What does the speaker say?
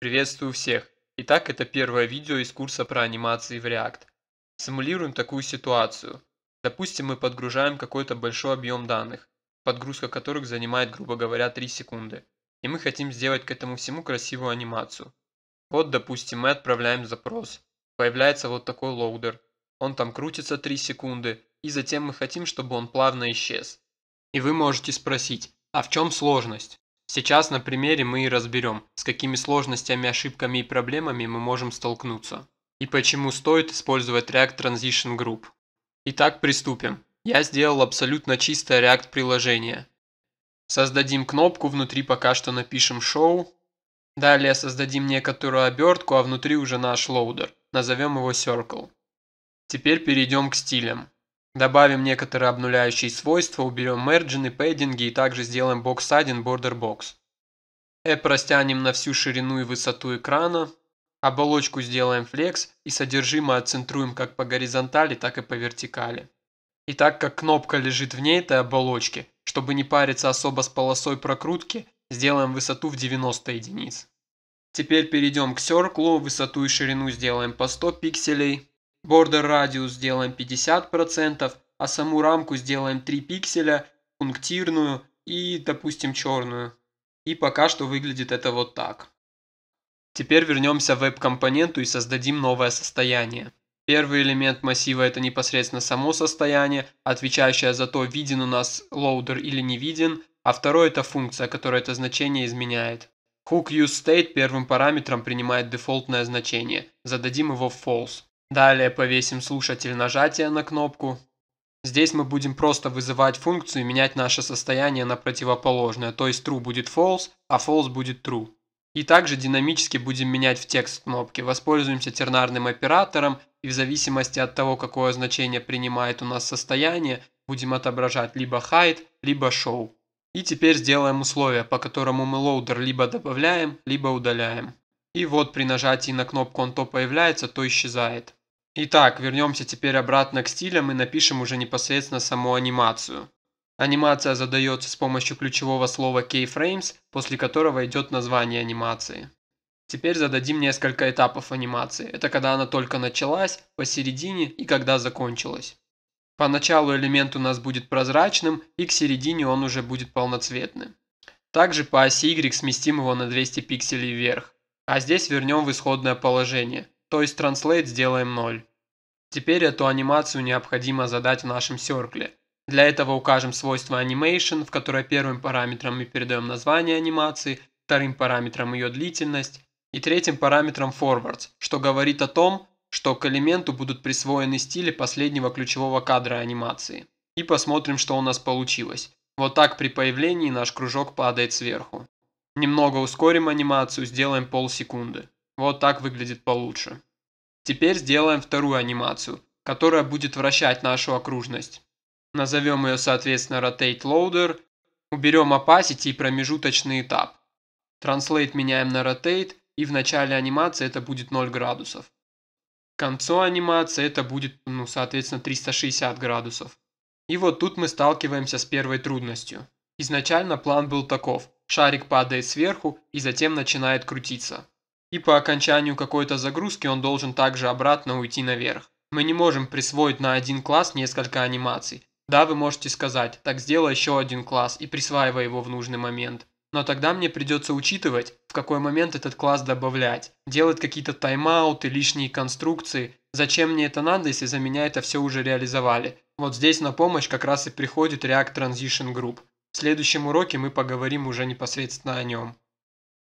Приветствую всех! Итак, это первое видео из курса про анимации в React. Симулируем такую ситуацию. Допустим, мы подгружаем какой-то большой объем данных, подгрузка которых занимает, грубо говоря, 3 секунды. И мы хотим сделать к этому всему красивую анимацию. Вот, допустим, мы отправляем запрос. Появляется вот такой лоудер. Он там крутится 3 секунды, и затем мы хотим, чтобы он плавно исчез. И вы можете спросить, а в чем сложность? Сейчас на примере мы и разберем, с какими сложностями, ошибками и проблемами мы можем столкнуться. И почему стоит использовать React Transition Group. Итак, приступим. Я сделал абсолютно чистое React приложение. Создадим кнопку, внутри пока что напишем Show. Далее создадим некоторую обертку, а внутри уже наш лоудер. Назовем его Circle. Теперь перейдем к стилям. Добавим некоторые обнуляющие свойства, уберем мерджины, пэддинги и также сделаем box 1 border-box. App растянем на всю ширину и высоту экрана. Оболочку сделаем flex и содержимое отцентруем как по горизонтали, так и по вертикали. И так как кнопка лежит вне этой оболочки, чтобы не париться особо с полосой прокрутки, сделаем высоту в 90 единиц. Теперь перейдем к серклу, высоту и ширину сделаем по 100 пикселей. Border Radius сделаем 50%, а саму рамку сделаем 3 пикселя, пунктирную и, допустим, черную. И пока что выглядит это вот так. Теперь вернемся в веб-компоненту и создадим новое состояние. Первый элемент массива это непосредственно само состояние, отвечающее за то, виден у нас лоудер или не виден, а второй это функция, которая это значение изменяет. Hook use state первым параметром принимает дефолтное значение. Зададим его false. Далее повесим слушатель нажатия на кнопку. Здесь мы будем просто вызывать функцию и менять наше состояние на противоположное, то есть true будет false, а false будет true. И также динамически будем менять в текст кнопки. Воспользуемся тернарным оператором и в зависимости от того, какое значение принимает у нас состояние, будем отображать либо hide, либо show. И теперь сделаем условие, по которому мы лоудер либо добавляем, либо удаляем. И вот при нажатии на кнопку он то появляется, то исчезает. Итак, вернемся теперь обратно к стилям и напишем уже непосредственно саму анимацию. Анимация задается с помощью ключевого слова keyframes, после которого идет название анимации. Теперь зададим несколько этапов анимации. Это когда она только началась, посередине и когда закончилась. Поначалу элемент у нас будет прозрачным, и к середине он уже будет полноцветным. Также по оси Y сместим его на 200 пикселей вверх. А здесь вернем в исходное положение, то есть Translate сделаем 0. Теперь эту анимацию необходимо задать в нашем серкле. Для этого укажем свойство Animation, в которое первым параметром мы передаем название анимации, вторым параметром ее длительность и третьим параметром Forwards, что говорит о том, что к элементу будут присвоены стили последнего ключевого кадра анимации. И посмотрим, что у нас получилось. Вот так при появлении наш кружок падает сверху. Немного ускорим анимацию, сделаем полсекунды. Вот так выглядит получше. Теперь сделаем вторую анимацию, которая будет вращать нашу окружность. Назовем ее, соответственно, Rotate Loader. Уберем Opacity и промежуточный этап. Translate меняем на Rotate, и в начале анимации это будет 0 градусов. К концу анимации это будет, ну, соответственно, 360 градусов. И вот тут мы сталкиваемся с первой трудностью. Изначально план был таков. Шарик падает сверху и затем начинает крутиться. И по окончанию какой-то загрузки он должен также обратно уйти наверх. Мы не можем присвоить на один класс несколько анимаций. Да, вы можете сказать, так сделай еще один класс и присваивай его в нужный момент. Но тогда мне придется учитывать, в какой момент этот класс добавлять, делать какие-то тайм-ауты, лишние конструкции. Зачем мне это надо, если за меня это все уже реализовали? Вот здесь на помощь как раз и приходит React Transition Group. В следующем уроке мы поговорим уже непосредственно о нем.